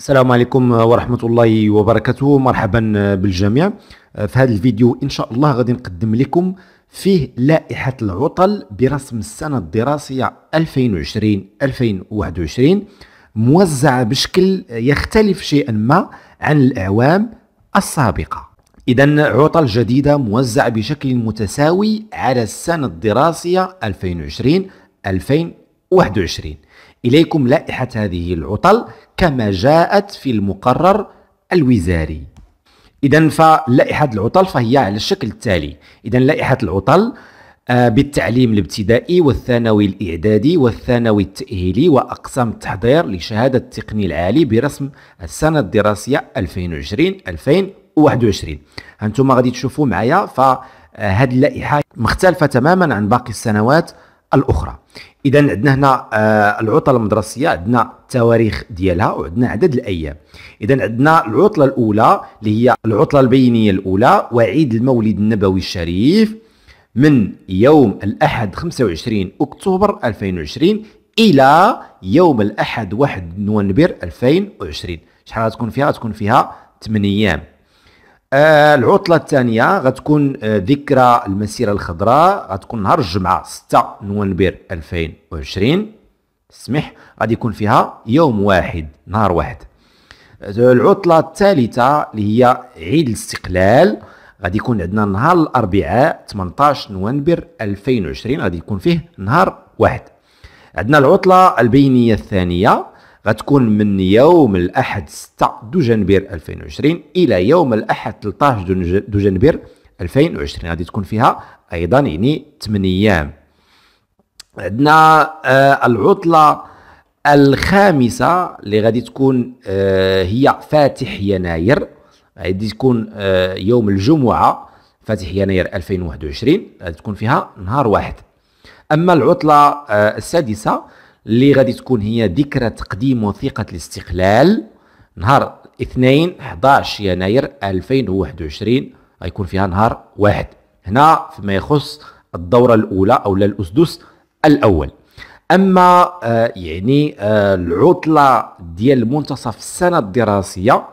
السلام عليكم ورحمة الله وبركاته مرحبا بالجميع آه، في هذا الفيديو إن شاء الله غادي نقدم لكم فيه لائحة العطل برسم السنة الدراسية 2020-2021 موزعة بشكل يختلف شيئا ما عن الأعوام السابقة إذا عطل جديدة موزعة بشكل متساوي على السنة الدراسية 2020 2021 إليكم لائحة هذه العطل كما جاءت في المقرر الوزاري إذا فلائحة العطل فهي على الشكل التالي إذا لائحة العطل آه، بالتعليم الابتدائي والثانوي الإعدادي والثانوي التأهيلي وأقسام التحضير لشهادة التقني العالي برسم السنة الدراسية 2020-2021 هانتوما غادي تشوفوا معايا فهاد اللائحة مختلفة تماما عن باقي السنوات الاخرى اذا عندنا هنا آه، العطله المدرسيه عندنا التواريخ ديالها وعندنا عدد الايام اذا عندنا العطله الاولى اللي هي العطله البينيه الاولى وعيد المولد النبوي الشريف من يوم الاحد 25 اكتوبر 2020 الى يوم الاحد 1 نونبر 2020 شحال غتكون فيها غتكون فيها 8 ايام آه، العطله الثانيه غتكون آه، ذكرى المسيره الخضراء غتكون نهار الجمعه 6 نوفمبر 2020 سمح غادي يكون فيها يوم واحد نهار واحد العطله الثالثه اللي هي عيد الاستقلال غادي يكون عندنا نهار الاربعاء 18 نوفمبر 2020 غادي يكون فيه نهار واحد عندنا العطله البينيه الثانيه غتكون من يوم الأحد 6 دو جنبير 2020 إلى يوم الأحد 13 دو جنبير 2020 غادي تكون فيها أيضا يعني 8 أيام عندنا آه، العطلة الخامسة اللي غادي تكون آه، هي فاتح يناير غادي تكون آه، يوم الجمعة فاتح يناير 2021 غادي تكون فيها نهار واحد أما العطلة السادسة اللي غادي تكون هي ذكرى تقديم وثيقة الاستقلال نهار الاثنين 11 يناير 2021 غيكون فيها نهار واحد هنا فيما يخص الدورة الأولى أو الأسدس الأول أما آه يعني آه العطلة ديال منتصف السنة الدراسية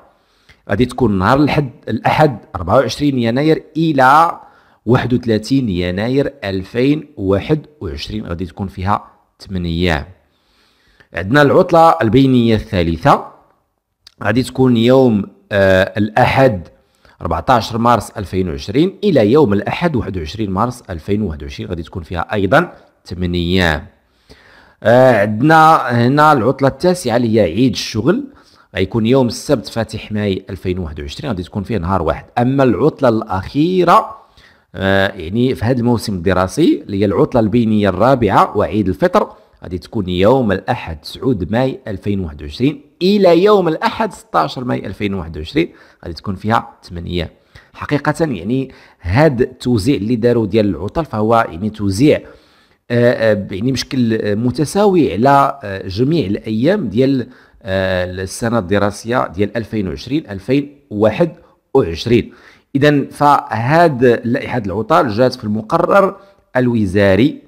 غادي تكون نهار الحد الأحد 24 يناير إلى 31 يناير 2021 غادي تكون فيها 8 أيام عندنا العطلة البينية الثالثة غادي تكون يوم آه الأحد 14 مارس 2020 إلى يوم الأحد 21 مارس 2021 غادي تكون فيها أيضا 8 أيام آه عندنا هنا العطلة التاسعة اللي هي عيد الشغل غيكون يوم السبت فاتح ماي 2021 غادي تكون فيه نهار واحد أما العطلة الأخيرة آه يعني في هذا الموسم الدراسي اللي هي العطلة البينية الرابعة وعيد الفطر غادي تكون يوم الاحد 9 ماي 2021 الى يوم الاحد 16 ماي 2021 غادي تكون فيها 8 حقيقه يعني هذا التوزيع اللي داروا ديال العطل فهو يعني توزيع آه، آه، يعني بشكل متساوي على آه، جميع الايام ديال السنه الدراسيه ديال 2020 2021 اذا فهاد لائحه العطل جات في المقرر الوزاري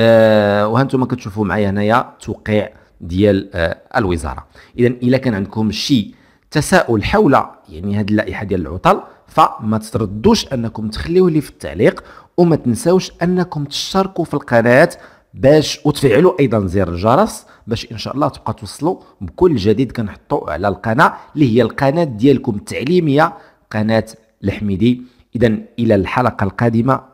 آه وهانتم كتشوفوا معايا هنايا توقيع ديال آه الوزاره اذا الا كان عندكم شي تساؤل حول يعني هذه اللائحه ديال العطل فما تردوش انكم تخليوه لي في التعليق وما تنساوش انكم تشتركوا في القناه باش وتفعلوا ايضا زر الجرس باش ان شاء الله تبقى توصلوا بكل جديد كنحطوا على القناه اللي هي القناه ديالكم التعليميه قناه الحميدي اذا الى الحلقه القادمه